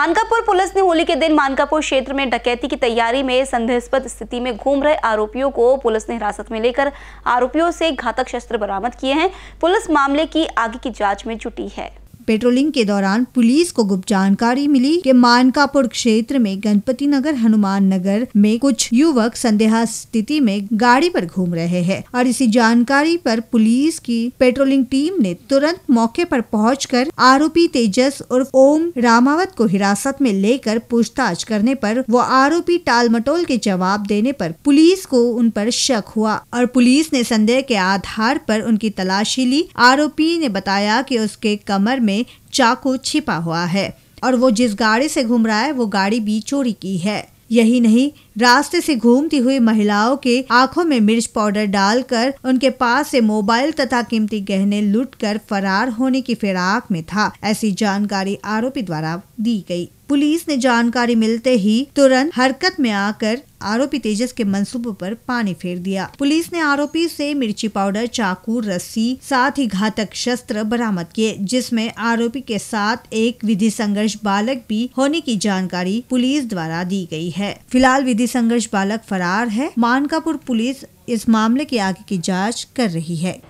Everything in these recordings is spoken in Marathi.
मानकापुर पुलिस ने होली के दिन मानकापुर क्षेत्र में डकैती की तैयारी में संदेहस्पद स्थिति में घूम रहे आरोपियों को पुलिस ने हिरासत में लेकर आरोपियों से घातक शस्त्र बरामद किए हैं पुलिस मामले की आगे की जांच में जुटी है पेट्रोलिंग के दौरान पुलिस को गुप्त जानकारी मिली कि मानकापुर क्षेत्र में गणपति नगर हनुमान नगर में कुछ युवक संदेहा स्थिति में गाड़ी पर घूम रहे हैं और इसी जानकारी पर पुलिस की पेट्रोलिंग टीम ने तुरंत मौके पर पहुंचकर आरोपी तेजस और ओम रामावत को हिरासत में लेकर पूछताछ करने पर वो आरोपी टाल मटोल के जवाब देने पर पुलिस को उन पर शक हुआ और पुलिस ने संदेह के आधार पर उनकी तलाशी ली आरोपी ने बताया कि उसके कमर में में चाकू छिपा हुआ है और वो जिस गाड़ी से घूम रहा है वो गाड़ी भी चोरी की है यही नहीं रास्ते से घूमती हुई महिलाओं के आंखों में मिर्च पाउडर डालकर उनके पास से मोबाइल तथा कीमती गहने लूटकर फरार होने की फिराक में था ऐसी जानकारी आरोपी द्वारा दी गई पुलिस ने जानकारी मिलते ही तुरंत हरकत में आकर आरोपी तेजस के मंसूबों पर पानी फेर दिया पुलिस ने आरोपी से मिर्ची पाउडर चाकू रस्सी साथ ही घातक शस्त्र बरामद किए जिसमें आरोपी के साथ एक विधि संघर्ष बालक भी होने की जानकारी पुलिस द्वारा दी गई है फिलहाल विधि संघर्ष बालक फरार है मानकापुर पुलिस इस मामले के आगे की जांच कर रही है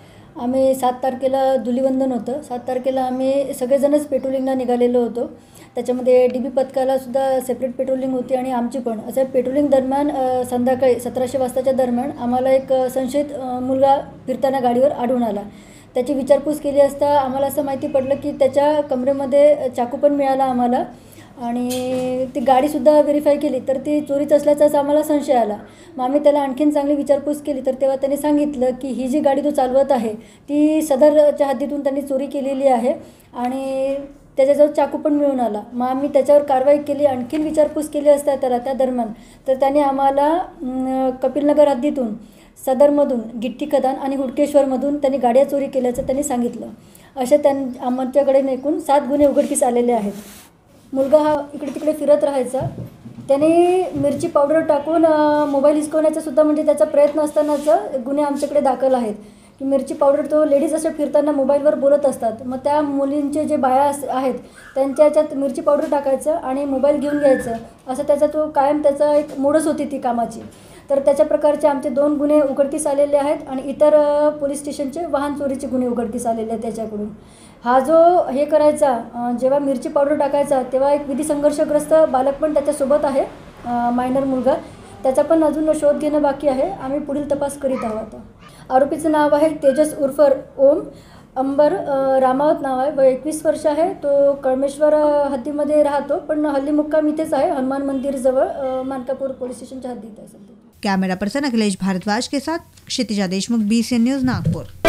आम्ही सात तारखेला धुलिवंदन होतं सात तारखेला आम्ही सगळेजणच पेट्रोलिंगला निघालेलो होतो त्याच्यामध्ये डी बी पथकालासुद्धा सेपरेट पेट्रोलिंग होती आणि आमची पण असं पेट्रोलिंग दरम्यान संध्याकाळी सतराशे वाजताच्या दरम्यान आम्हाला एक संशयित मुलगा फिरताना गाडीवर आढळून आला त्याची विचारपूस केली असता आम्हाला असं माहिती पडलं की त्याच्या कमरेमध्ये चाकू पण मिळाला आम्हाला आणि ती गाडीसुद्धा व्हेरीफाय केली तर ती चोरीच असल्याचाच आम्हाला संशय आला मग आम्ही त्याला आणखीन चांगली विचारपूस केली तर तेव्हा त्यांनी सांगितलं की ही जी गाडी तो चालवत आहे ती सदरच्या हद्दीतून त्यांनी चोरी केलेली आहे आणि त्याच्याजवळ चाकू पण मिळून आला मग आम्ही त्याच्यावर कारवाई केली आणखीन विचारपूस केली असता त्याला त्या दरम्यान तर त्याने आम्हाला कपिलनगर हद्दीतून सदरमधून गिट्टी खदान आणि हुडकेश्वरमधून त्यांनी गाड्या चोरी केल्याचं त्यांनी सांगितलं अशा त्यां आमच्याकडे एकूण सात गुन्हे उघडकीस आलेले आहेत मुलगा हा इकडे तिकडे फिरत राहायचा त्याने मिरची पावडर टाकून मोबाईल हिसकवण्याचा सुद्धा म्हणजे त्याचा प्रयत्न असतानाच गुन्हे आमच्याकडे दाखल आहेत की मिरची पावडर तो लेडीज असं फिरताना मोबाईलवर बोलत असतात मग त्या मुलींचे जे बाया अस आहेत त्यांच्या ह्याच्यात मिरची पावडर टाकायचं आणि मोबाईल घेऊन घ्यायचं असं त्याचा तो कायम त्याचा एक मोडच होती ती कामाची तर त्याच्या प्रकारचे आमचे दोन गुन्हे उघडकीस आलेले आहेत आणि इतर पोलीस स्टेशनचे वाहन चोरीचे गुन्हे उघडकीस आलेले आहेत त्याच्याकडून हा जो हे करायचा जेव्हा मिरची पावडर टाकायचा तेव्हा एक विधी संघर्षग्रस्त बालक पण त्याच्यासोबत आहे मायनर मुलगा त्याचा पण अजून शोध घेणं बाकी आहे आम्ही पुढील तपास करीत आहोत आरोपीचं नाव आहे तेजस उर्फर ओम अंबर रामावत नाव आहे व एकवीस वर्ष आहे तो कळमेश्वर हद्दीमध्ये राहतो पण हल्ली मुक्काम इथेच आहे हनुमान मंदिर जवळ मानकापूर पोलीस स्टेशनच्या हद्दीत आहे सध्या कॅमेरा पर्सन अखिलेश भारद्वाज के साथ Kshitija Deshmukh B C news Nagpur